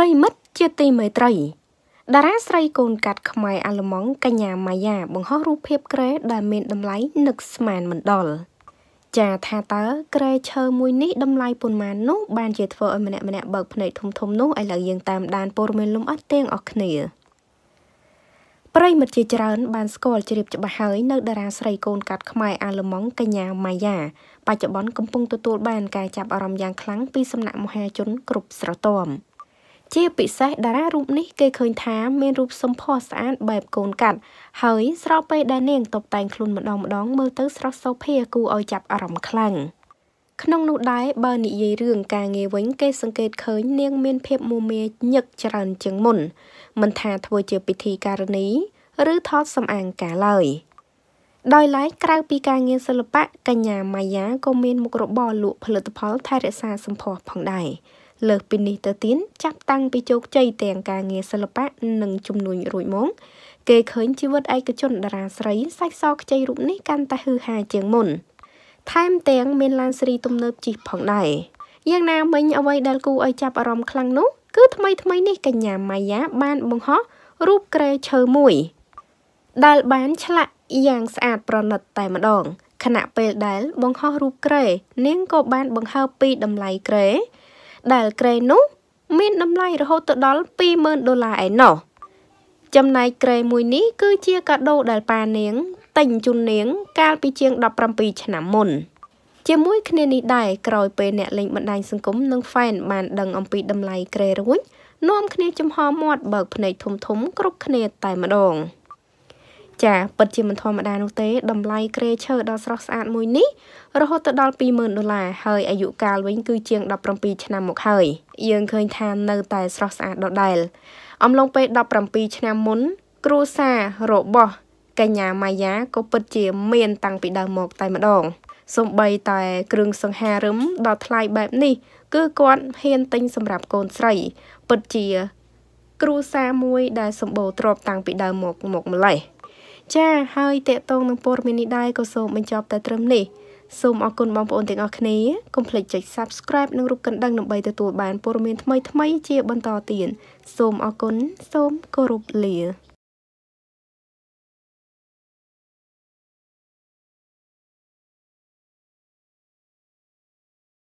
រិមិត្តជាទីមេត្រីតារាស្រីកូនកាត់ខ្មែរអាឡម៉ង់កញ្ញាម៉ាយ៉ាបង្ហោះរូបភាពក្រែដែលមាន តម្លៃនឹកស្មានមិនដល់ចាថាតើក្រែឈើមួយនេះតម្លៃប៉ុន្មាននោះបានជាធ្វើឲ្យម្នាក់ម្នាក់បើកភ្នែកធំធំនោះឥឡូវយើងតាមដានព័ត៌មានលំអិតទាំងអស់គ្នាប្រិមិត្តជាច្រើន បានស្គាល់ជ្រាបច្បាស់ហើយនៅ តារាស្រីកូនកាត់ខ្មែរអាឡម៉ង់កញ្ញាម៉ាយ៉ាបច្ចុប្បន្នកំពុងទទួលបានការចាប់អារម្មណ៍យ៉ាងខ្លាំងពីសំណាក់មហាជនគ្រប់ស្រទាប់ជាពិសេសតារារូបនេះគេឃើញថាមានរូបសម្ផស្សស្អាតបែបកូនកាត់ហើយ ស្របពេលដែលនាងតុបតែងខ្លួនម្ដងម្ដង មើលទៅស្រស់សោភាគួរឲ្យចាប់អារម្មណ៍ខ្លាំងក្នុងនោះដែរបើនិយាយរឿងការងារវិញគេ សង្កេតឃើញនាង មានភាពមមាញឹកច្រើន ជាងមុន មិនថាធ្វើជាពិធីការនីឬថតសម្អាងការឡើយដោយឡែកក្រៅពីការងារសិល្បៈកញ្ញាម៉ាយ៉ាក៏មានមុខរបរលក់ផលិតផលថែរក្សាសម្ផស្សផងដែរលើសពីនេះទៅទៀតចាប់តាំងពីជោគជ័យទាំងការងារសិល្បៈនិងជំនួញរួចមកគេឃើញជីវិតឯកជនតារាស្រីសាច់សខ្ចីរូបនេះកាន់តែហ៊ឺហាជាងមុនថែមទាំងមានឡានស្រីទំនើបជិះផងដែរយ៉ាងណាមិញអ្វីដែលគូឲ្យចាប់អារម្មណ៍ខ្លាំងនោះគឺថ្មីថ្មីនេះកញ្ញាម៉ាយ៉ាបានបង្ហោះរូបក្រែឈើមួយ ដែលបានឆ្លាក់យ៉ាងស្អាតប្រណិតតែម្ដងខណៈពេលដែលបង្ហោះរូបក្រែនាងក៏បានបង្ហើបពីតម្លៃក្រែដែលក្រែនោះ មានតម្លៃរហូតទៅដល់20,000ដុល្លារឯណោះចំណែកក្រែមួយនេះគឺជាកាដូដែលប៉ានាងតែងជូននាង កាលពីជាង17ឆ្នាំមុន ជាមួយ គ្នានេះដែរក្រោយពេលអ្នកលេងបណ្ដាញសង្គមនិង fan បានដឹងអំពីតម្លៃក្រែរួចនាំគ្នាចំហមាត់បើកភ្នែកធំៗគ្រប់គ្នាតែម្ដង។ចាពិតជាមិនធម្មតានោះទេតម្លៃក្រេឈើដ៏ស្រស់ស្អាតមួយនេះរហូតទៅដល់20,000ដុល្លារហើយអាយុកាលវិញគឺជាង17ឆ្នាំមកហើយ យើងឃើញថានៅតែស្រស់ស្អាតដដែលអំឡុងពេល17ឆ្នាំមុន គ្រួសាររបស់កញ្ញាម៉ាយ៉ាក៏ពិតជាមាន តាំងពីដើមមកតែម្ដងសំបីតែ គ្រឿងសង្ហារឹមដ៏ថ្លៃបែបនេះ គឺគាត់ហ៊ានទិញសម្រាប់កូនស្រីពិតជា គ្រួសារមួយដែលសម្បូរទ្រព្យតាំងពីដើមមកមកម្លេះចាហើយតេតងនឹងព័ត៌មាននេះដែរក៏សូមបញ្ចប់តែត្រឹមនេះសូមអរគុណបងប្អូនទាំងអស់គ្នាកុំភ្លេចចុច Subscribe និងរូបកណ្ដឹងដើម្បីទទួលបានព័ត៌មានថ្មីៗជាបន្តទៀតសូមអរគុណសូមគោរពលា